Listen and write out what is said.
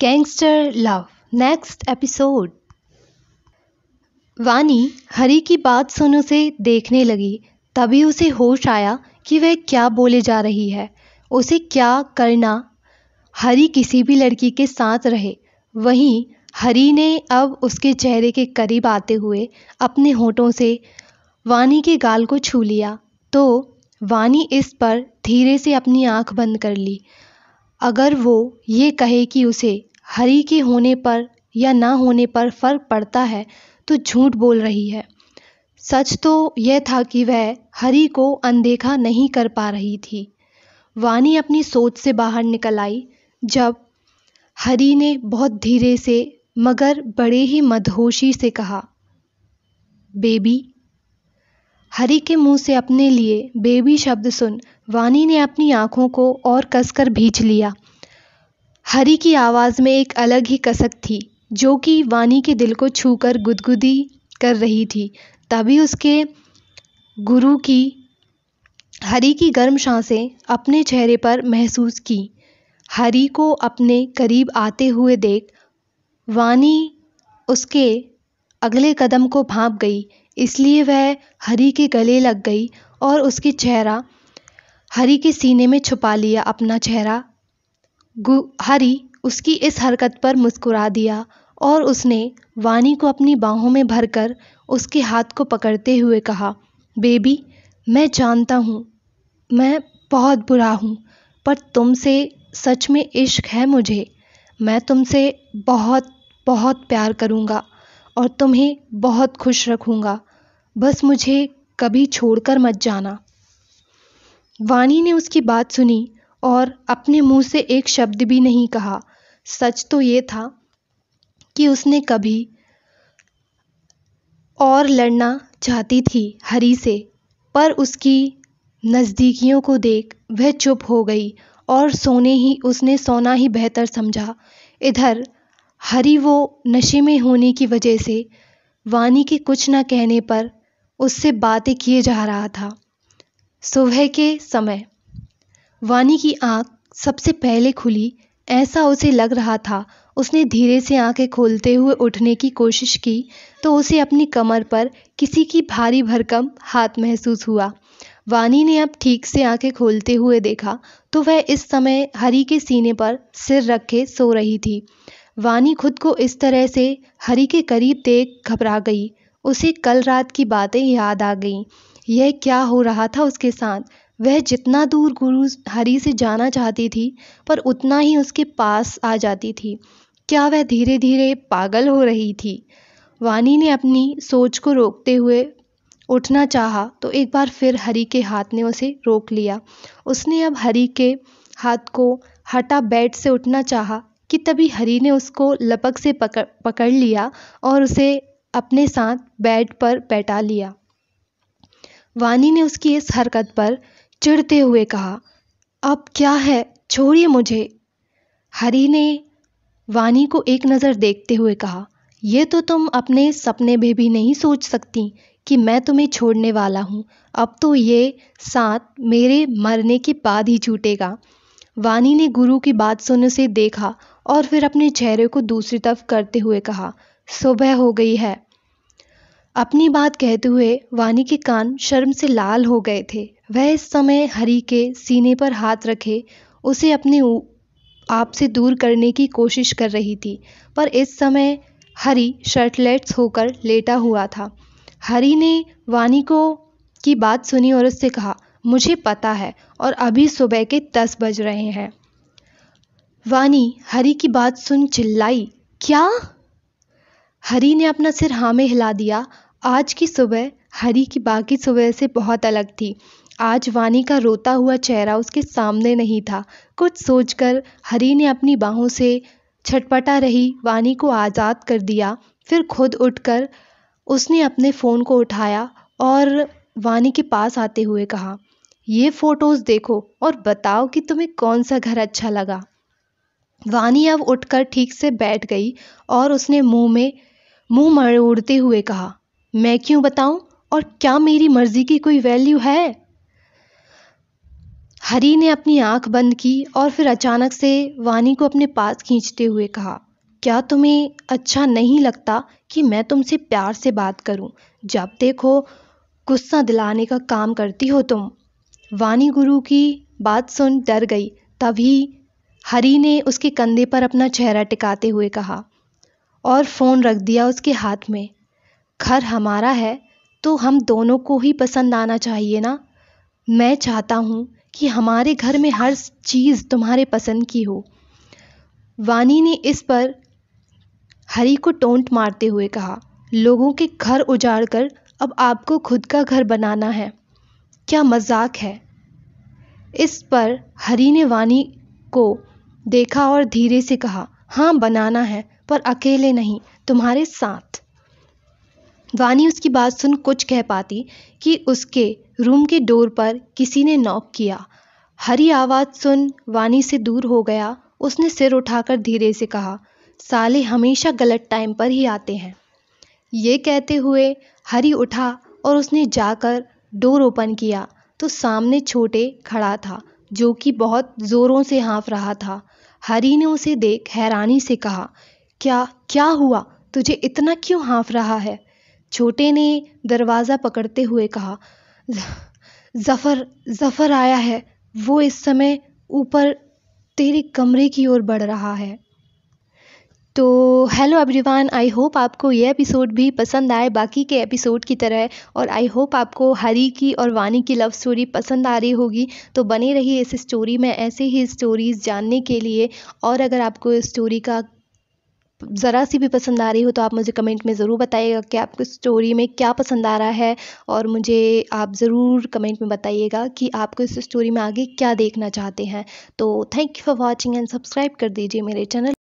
Gangster love next episode वानी हरी की बात सुन उसे देखने लगी तभी उसे होश आया कि वह क्या बोले जा रही है उसे क्या करना हरी किसी भी लड़की के साथ रहे वहीं हरी ने अब उसके चेहरे के करीब आते हुए अपने होठों से वानी के गाल को छू लिया तो वानी इस पर धीरे से अपनी आंख बंद कर ली अगर वो ये कहे कि उसे हरी के होने पर या ना होने पर फ़र्क पड़ता है तो झूठ बोल रही है सच तो यह था कि वह हरी को अनदेखा नहीं कर पा रही थी वानी अपनी सोच से बाहर निकल आई जब हरी ने बहुत धीरे से मगर बड़े ही मदहोशी से कहा बेबी हरी के मुंह से अपने लिए बेबी शब्द सुन वानी ने अपनी आंखों को और कसकर भींच लिया हरि की आवाज़ में एक अलग ही कसक थी जो कि वानी के दिल को छूकर गुदगुदी कर रही थी तभी उसके गुरु की हरी की गर्म सांसें अपने चेहरे पर महसूस की हरी को अपने करीब आते हुए देख वानी उसके अगले कदम को भाप गई इसलिए वह हरी के गले लग गई और उसके चेहरा हरी के सीने में छुपा लिया अपना चेहरा गु हरी उसकी इस हरकत पर मुस्कुरा दिया और उसने वानी को अपनी बाहों में भरकर उसके हाथ को पकड़ते हुए कहा बेबी मैं जानता हूँ मैं बहुत बुरा हूँ पर तुमसे सच में इश्क है मुझे मैं तुमसे बहुत बहुत प्यार करूँगा और तुम्हें बहुत खुश रखूँगा बस मुझे कभी छोड़कर मत जाना वानी ने उसकी बात सुनी और अपने मुँह से एक शब्द भी नहीं कहा सच तो ये था कि उसने कभी और लड़ना चाहती थी हरी से पर उसकी नज़दीकियों को देख वह चुप हो गई और सोने ही उसने सोना ही बेहतर समझा इधर हरी वो नशे में होने की वजह से वानी के कुछ न कहने पर उससे बातें किए जा रहा था सुबह के समय वानी की आँख सबसे पहले खुली ऐसा उसे लग रहा था उसने धीरे से आंखें खोलते हुए उठने की कोशिश की तो उसे अपनी कमर पर किसी की भारी भरकम हाथ महसूस हुआ वानी ने अब ठीक से आंखें खोलते हुए देखा तो वह इस समय हरी के सीने पर सिर रखे सो रही थी वानी खुद को इस तरह से हरी के करीब देख घबरा गई उसे कल रात की बातें याद आ गईं यह क्या हो रहा था उसके साथ वह जितना दूर गुरु हरि से जाना चाहती थी पर उतना ही उसके पास आ जाती थी क्या वह धीरे धीरे पागल हो रही थी वानी ने अपनी सोच को रोकते हुए उठना चाहा तो एक बार फिर हरि के हाथ ने उसे रोक लिया उसने अब हरि के हाथ को हटा बेड से उठना चाहा कि तभी हरि ने उसको लपक से पकड़ पकड़ लिया और उसे अपने साथ बेड पर बैठा लिया वानी ने उसकी इस हरकत पर चिढ़ते हुए कहा अब क्या है छोड़िए मुझे हरी ने वानी को एक नज़र देखते हुए कहा यह तो तुम अपने सपने में भी नहीं सोच सकती कि मैं तुम्हें छोड़ने वाला हूँ अब तो ये साथ मेरे मरने के बाद ही छूटेगा वानी ने गुरु की बात सुनने से देखा और फिर अपने चेहरे को दूसरी तरफ करते हुए कहा सुबह हो गई है अपनी बात कहते हुए वानी के कान शर्म से लाल हो गए थे वह इस समय हरि के सीने पर हाथ रखे उसे अपने आप से दूर करने की कोशिश कर रही थी पर इस समय हरि शर्टलेट्स होकर लेटा हुआ था हरि ने वानी को की बात सुनी और उससे कहा मुझे पता है और अभी सुबह के दस बज रहे हैं वानी हरि की बात सुन चिल्लाई क्या हरि ने अपना सिर हाँ में हिला दिया आज की सुबह हरी की बाकी सुबह से बहुत अलग थी आज वानी का रोता हुआ चेहरा उसके सामने नहीं था कुछ सोचकर हरी ने अपनी बाहों से छटपटा रही वानी को आज़ाद कर दिया फिर खुद उठकर उसने अपने फ़ोन को उठाया और वानी के पास आते हुए कहा ये फ़ोटोज़ देखो और बताओ कि तुम्हें कौन सा घर अच्छा लगा वानी अब उठकर ठीक से बैठ गई और उसने मुंह में मुंह मरोड़ते हुए कहा मैं क्यों बताऊं और क्या मेरी मर्जी की कोई वैल्यू है हरी ने अपनी आंख बंद की और फिर अचानक से वानी को अपने पास खींचते हुए कहा क्या तुम्हें अच्छा नहीं लगता कि मैं तुमसे प्यार से बात करूं? जब देखो गुस्सा दिलाने का काम करती हो तुम वानी गुरु की बात सुन डर गई तभी हरी ने उसके कंधे पर अपना चेहरा टिकाते हुए कहा और फ़ोन रख दिया उसके हाथ में घर हमारा है तो हम दोनों को ही पसंद आना चाहिए ना मैं चाहता हूँ कि हमारे घर में हर चीज़ तुम्हारे पसंद की हो वानी ने इस पर हरी को टोंट मारते हुए कहा लोगों के घर उजाड़ कर अब आपको खुद का घर बनाना है क्या मजाक है इस पर हरी ने वानी को देखा और धीरे से कहा हाँ बनाना है पर अकेले नहीं तुम्हारे साथ वानी उसकी बात सुन कुछ कह पाती कि उसके रूम के डोर पर किसी ने नॉक किया हरी आवाज़ सुन वानी से दूर हो गया उसने सिर उठाकर धीरे से कहा साले हमेशा गलत टाइम पर ही आते हैं ये कहते हुए हरी उठा और उसने जाकर डोर ओपन किया तो सामने छोटे खड़ा था जो कि बहुत ज़ोरों से हाँफ रहा था हरी ने उसे देख हैरानी से कहा क्या क्या हुआ तुझे इतना क्यों हाँफ रहा है छोटे ने दरवाज़ा पकड़ते हुए कहा ज़फ़र ज़फ़र आया है वो इस समय ऊपर तेरे कमरे की ओर बढ़ रहा है तो हेलो एवरीवन आई होप आपको ये एपिसोड भी पसंद आए बाकी के एपिसोड की तरह और आई होप आपको हरी की और वानी की लव स्टोरी पसंद आ रही होगी तो बने रहिए इस स्टोरी में ऐसे ही स्टोरीज़ जानने के लिए और अगर आपको इस स्टोरी का ज़रा सी भी पसंद आ रही हो तो आप मुझे कमेंट में ज़रूर बताइएगा कि आपको स्टोरी में क्या पसंद आ रहा है और मुझे आप ज़रूर कमेंट में बताइएगा कि आपको इस स्टोरी में आगे क्या देखना चाहते हैं तो thank you for watching and subscribe कर दीजिए मेरे चैनल